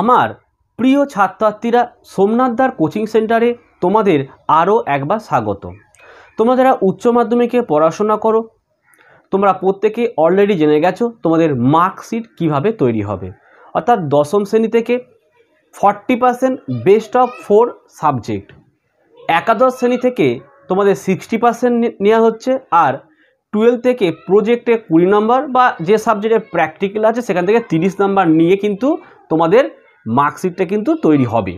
আমার প্রিয় ছাত্রছাত্রীরা সোমনাথদার কোচিং সেন্টারে তোমাদের আরও একবার স্বাগত তোমরা যারা উচ্চ মাধ্যমিকে পড়াশোনা করো তোমরা প্রত্যেকে অলরেডি জেনে গেছো তোমাদের মার্কশিট কিভাবে তৈরি হবে অর্থাৎ দশম শ্রেণী থেকে forty percent best of four subject একাদশ শ্রেণী থেকে তোমাদের সিক্সটি পার্সেন্ট নেওয়া হচ্ছে আর টুয়েলভ থেকে প্রজেক্টে কুড়ি নম্বর বা যে সাবজেক্টে প্র্যাকটিক্যাল আছে সেখান থেকে তিরিশ নাম্বার নিয়ে কিন্তু তোমাদের মার্কশিটটা কিন্তু তৈরি হবে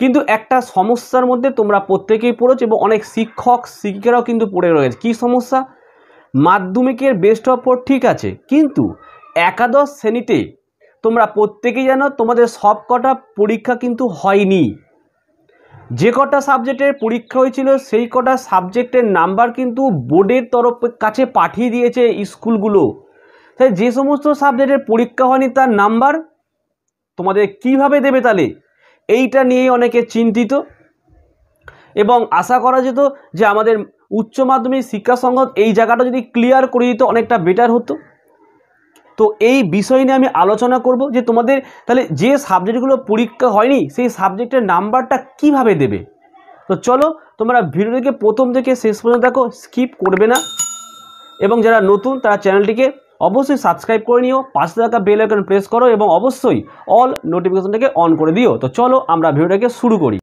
কিন্তু একটা সমস্যার মধ্যে তোমরা প্রত্যেকেই পড়েছো এবং অনেক শিক্ষক শিক্ষিকারাও কিন্তু পড়ে রয়েছে কি সমস্যা মাধ্যমিকের বেস্ট অফ ফোর ঠিক আছে কিন্তু একাদশ শ্রেণীতে তোমরা প্রত্যেকেই জানো তোমাদের সব কটা পরীক্ষা কিন্তু হয়নি যে কটা সাবজেক্টের পরীক্ষা হয়েছিল সেই কটা সাবজেক্টের নাম্বার কিন্তু বোর্ডের তরফ কাছে পাঠিয়ে দিয়েছে স্কুলগুলো তাই যে সমস্ত সাবজেক্টের পরীক্ষা হয়নি তার নাম্বার তোমাদের কিভাবে দেবে তাহলে এইটা নিয়ে অনেকে চিন্তিত এবং আশা করা যেত যে আমাদের উচ্চ মাধ্যমিক শিক্ষা সংঘ এই জায়গাটা যদি ক্লিয়ার করে দিত অনেকটা বেটার হতো তো এই বিষয় নিয়ে আমি আলোচনা করব যে তোমাদের তাহলে যে সাবজেক্টগুলো পরীক্ষা হয়নি সেই সাবজেক্টের নাম্বারটা কিভাবে দেবে তো চলো তোমরা ভিডিওটিকে প্রথম থেকে শেষ পর্যন্ত দেখো স্কিপ করবে না এবং যারা নতুন তারা চ্যানেলটিকে অবশ্যই সাবস্ক্রাইব করে নিও পাশে থাকা বেল আইকন প্রেস করো এবং অবশ্যই অল নোটিফিকেশনটাকে অন করে দিও তো চলো আমরা ভিডিওটাকে শুরু করি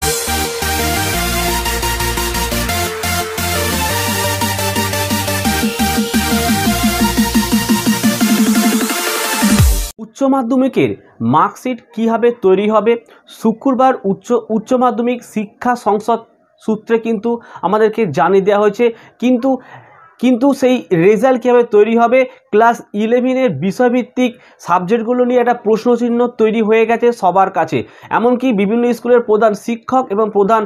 উচ্চ মাধ্যমিকের মার্কশিট কীভাবে তৈরি হবে শুক্রবার উচ্চ উচ্চ মাধ্যমিক শিক্ষা সংসদ সূত্রে কিন্তু আমাদেরকে জানিয়ে দেওয়া হয়েছে কিন্তু কিন্তু সেই রেজাল্ট কীভাবে তৈরি হবে ক্লাস ইলেভেনের বিষয়ভিত্তিক সাবজেক্টগুলো নিয়ে একটা প্রশ্নচিহ্ন তৈরি হয়ে গেছে সবার কাছে এমনকি বিভিন্ন স্কুলের প্রধান শিক্ষক এবং প্রধান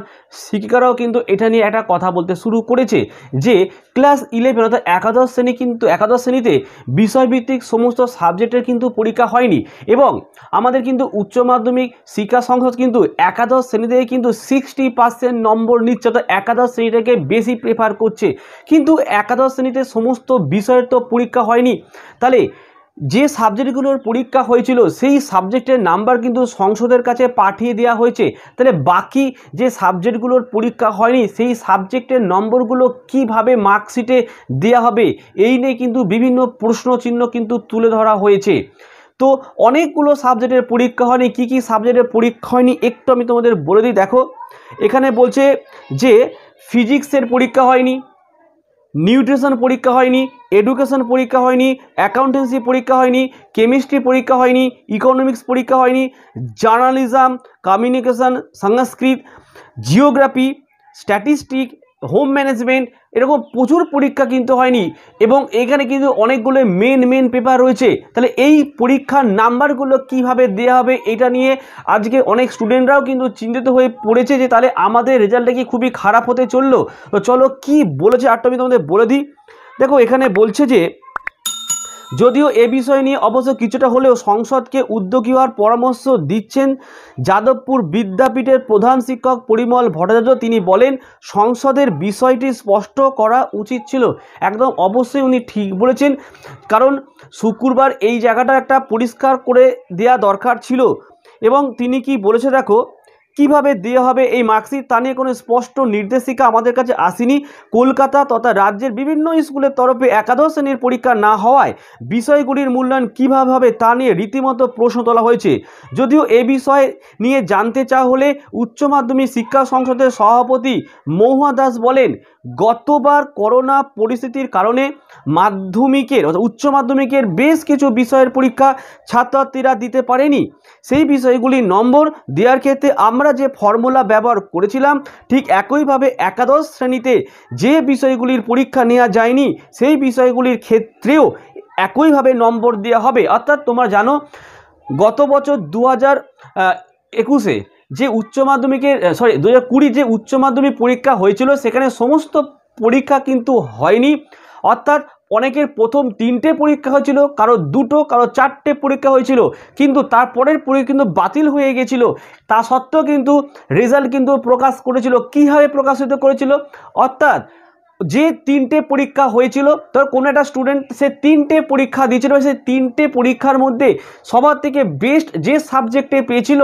শিক্ষিকারাও কিন্তু এটা নিয়ে একটা কথা বলতে শুরু করেছে যে ক্লাস ইলেভেন অর্থাৎ একাদশ শ্রেণী কিন্তু একাদশ শ্রেণীতে বিষয়ভিত্তিক সমস্ত সাবজেক্টের কিন্তু পরীক্ষা হয়নি এবং আমাদের কিন্তু উচ্চ মাধ্যমিক শিক্ষা সংসদ কিন্তু একাদশ শ্রেণীতে কিন্তু সিক্সটি পার্সেন্ট নম্বর নিচ্ছে অর্থাৎ একাদশ শ্রেণীটাকে বেশি প্রেফার করছে কিন্তু একাদশ দ্বাদশ শ্রেণীতে সমস্ত বিষয়ের তো পরীক্ষা হয়নি তাহলে যে সাবজেক্টগুলোর পরীক্ষা হয়েছিল সেই সাবজেক্টের নাম্বার কিন্তু সংসদের কাছে পাঠিয়ে দেওয়া হয়েছে তাহলে বাকি যে সাবজেক্টগুলোর পরীক্ষা হয়নি সেই সাবজেক্টের নম্বরগুলো কিভাবে মার্কশিটে দেওয়া হবে এই নিয়ে কিন্তু বিভিন্ন প্রশ্নচিহ্ন কিন্তু তুলে ধরা হয়েছে তো অনেকগুলো সাবজেক্টের পরীক্ষা হয়নি কি কি সাবজেক্টের পরীক্ষা হয়নি একটু আমি তোমাদের বলে দিই দেখো এখানে বলছে যে ফিজিক্সের পরীক্ষা হয়নি নিউট্রিশন পরীক্ষা হয়নি এডুকেশন পরীক্ষা হয়নি অ্যাকাউন্টেন্সি পরীক্ষা হয়নি কেমিস্ট্রি পরীক্ষা হয়নি ইকোনমিক্স পরীক্ষা হয়নি journalism communication Sanskrit geography statistic home management এরকম প্রচুর পরীক্ষা কিন্তু হয়নি এবং এখানে কিন্তু অনেকগুলো মেন মেন পেপার রয়েছে তাহলে এই পরীক্ষার নাম্বারগুলো কিভাবে দেওয়া হবে এটা নিয়ে আজকে অনেক স্টুডেন্টরাও কিন্তু চিন্তিত হয়ে পড়েছে যে তাহলে আমাদের রেজাল্টটা কি খুবই খারাপ হতে চললো তো চলো কি বলেছে আটটা আমি তোমাদের বলে দিই দেখো এখানে বলছে যে যদিও এ বিষয় নিয়ে অবশ্য কিছুটা হলেও সংসদকে উদ্যোগী হওয়ার পরামর্শ দিচ্ছেন যাদবপুর বিদ্যাপীঠের প্রধান শিক্ষক পরিমল ভট্টাচার্য তিনি বলেন সংসদের বিষয়টি স্পষ্ট করা উচিত ছিল একদম অবশ্যই উনি ঠিক বলেছেন কারণ শুক্রবার এই জায়গাটা একটা পরিষ্কার করে দেয়া দরকার ছিল এবং তিনি কি বলেছে দেখো কিভাবে দেওয়া হবে এই মার্কশিট তা নিয়ে কোনো স্পষ্ট নির্দেশিকা আমাদের কাছে আসেনি কলকাতা তথা রাজ্যের বিভিন্ন স্কুলের তরফে একাদশ শ্রেণীর পরীক্ষা না হওয়ায় বিষয়গুলির মূল্যায়ন কীভাবে হবে তা নিয়ে রীতিমতো প্রশ্ন তোলা হয়েছে যদিও এ বিষয়ে নিয়ে জানতে চা হলে উচ্চ মাধ্যমিক শিক্ষা সংসদের সভাপতি মহুয়া দাস বলেন গতবার করোনা পরিস্থিতির কারণে মাধ্যমিকের অর্থাৎ উচ্চ মাধ্যমিকের বেশ কিছু বিষয়ের পরীক্ষা ছাত্রছাত্রীরা দিতে পারেনি সেই বিষয়গুলি নম্বর দেওয়ার ক্ষেত্রে আমরা যে ফর্মুলা ব্যবহার করেছিলাম ঠিক একইভাবে একাদশ শ্রেণীতে যে বিষয়গুলির পরীক্ষা নেওয়া যায়নি সেই বিষয়গুলির ক্ষেত্রেও একইভাবে নম্বর দেওয়া হবে অর্থাৎ তোমরা জানো গত বছর দু হাজার একুশে যে উচ্চ মাধ্যমিকের সরি দু হাজার যে উচ্চ মাধ্যমিক পরীক্ষা হয়েছিল সেখানে সমস্ত পরীক্ষা কিন্তু হয়নি অর্থাৎ অনেকের প্রথম তিনটে পরীক্ষা হয়েছিল কারো দুটো কারো চারটে পরীক্ষা হয়েছিল কিন্তু তারপরের পরীক্ষা কিন্তু বাতিল হয়ে গেছিল তা সত্ত্বেও কিন্তু রেজাল্ট কিন্তু প্রকাশ করেছিল কীভাবে প্রকাশিত করেছিল অর্থাৎ যে তিনটে পরীক্ষা হয়েছিল তার কোনো একটা স্টুডেন্ট সে তিনটে পরীক্ষা দিয়েছিল সেই তিনটে পরীক্ষার মধ্যে সবার থেকে বেস্ট যে সাবজেক্টে পেয়েছিল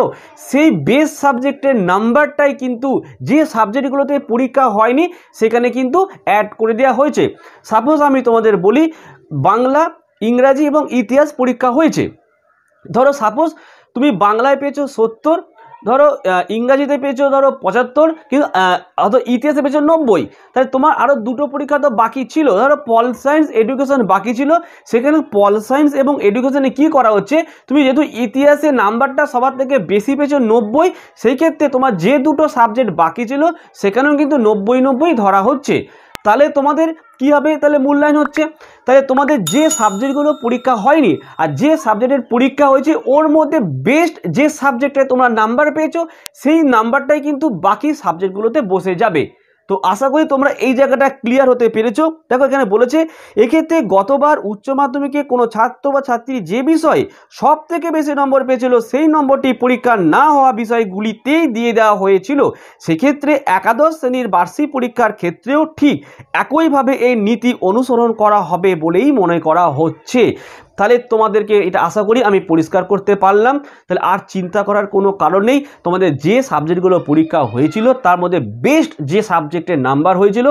সেই বেস্ট সাবজেক্টের নাম্বারটাই কিন্তু যে সাবজেক্টগুলোতে পরীক্ষা হয়নি সেখানে কিন্তু অ্যাড করে দেওয়া হয়েছে সাপোজ আমি তোমাদের বলি বাংলা ইংরাজি এবং ইতিহাস পরীক্ষা হয়েছে ধরো সাপোজ তুমি বাংলায় পেয়েছো সত্তর ধরো ইংরাজিতে পেয়েছো ধরো পঁচাত্তর কিন্তু অত ইতিহাসে পেয়েছো নব্বই তাহলে তোমার আরও দুটো পরীক্ষা তো বাকি ছিল ধরো পল সায়েন্স এডুকেশন বাকি ছিল সেখানে পল সায়েন্স এবং এডুকেশনে কি করা হচ্ছে তুমি যেহেতু ইতিহাসে নাম্বারটা সবার থেকে বেশি পেয়েছো নব্বই সেই ক্ষেত্রে তোমার যে দুটো সাবজেক্ট বাকি ছিল সেখানেও কিন্তু নব্বই নব্বই ধরা হচ্ছে তাহলে তোমাদের কি হবে তাহলে মূল্যায়ন হচ্ছে তাহলে তোমাদের যে সাবজেক্টগুলো পরীক্ষা হয়নি আর যে সাবজেক্টের পরীক্ষা হয়েছে ওর মধ্যে বেস্ট যে সাবজেক্টে তোমরা নাম্বার পেয়েছো সেই নাম্বারটাই কিন্তু বাকি সাবজেক্টগুলোতে বসে যাবে তো আশা করি তোমরা এই জায়গাটা ক্লিয়ার হতে পেরেছো দেখো এখানে বলেছে এক্ষেত্রে গতবার উচ্চ মাধ্যমিকে কোনো ছাত্র বা ছাত্রী যে বিষয় সব থেকে বেশি নম্বর পেয়েছিল সেই নম্বরটি পরীক্ষা না হওয়া বিষয়গুলিতেই দিয়ে দেওয়া হয়েছিল সেক্ষেত্রে একাদশ শ্রেণীর বার্ষিক পরীক্ষার ক্ষেত্রেও ঠিক একইভাবে এই নীতি অনুসরণ করা হবে বলেই মনে করা হচ্ছে তাহলে তোমাদেরকে এটা আশা করি আমি পরিষ্কার করতে পারলাম তাহলে আর চিন্তা করার কোনো কারণ নেই তোমাদের যে সাবজেক্টগুলো পরীক্ষা হয়েছিল তার মধ্যে বেস্ট যে সাবজেক্টের নাম্বার হয়েছিল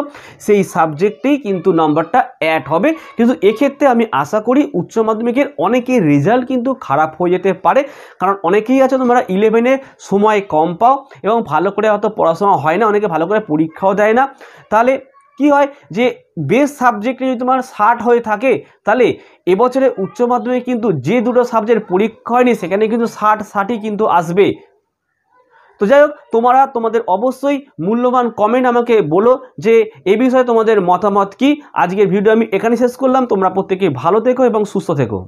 সেই সাবজেক্টেই কিন্তু নাম্বারটা অ্যাড হবে কিন্তু এক্ষেত্রে আমি আশা করি উচ্চ মাধ্যমিকের অনেকেই রেজাল্ট কিন্তু খারাপ হয়ে যেতে পারে কারণ অনেকেই আছে তোমরা ইলেভেনে সময় কম পাও এবং ভালো করে হয়তো পড়াশোনা হয় না অনেকে ভালো করে পরীক্ষাও দেয় না তাহলে কি হয় যে বেস সাবজেক্টে যদি তোমার ষাট হয়ে থাকে তাহলে এবছরে উচ্চ মাধ্যমিক কিন্তু যে দুটো সাবজেক্ট পরীক্ষা হয়নি সেখানে কিন্তু ষাট ষাটই কিন্তু আসবে তো যাই হোক তোমরা তোমাদের অবশ্যই মূল্যবান কমেন্ট আমাকে বলো যে এ বিষয়ে তোমাদের মতামত কি আজকের ভিডিও আমি এখানে শেষ করলাম তোমরা প্রত্যেকে ভালো থেকো এবং সুস্থ থেকো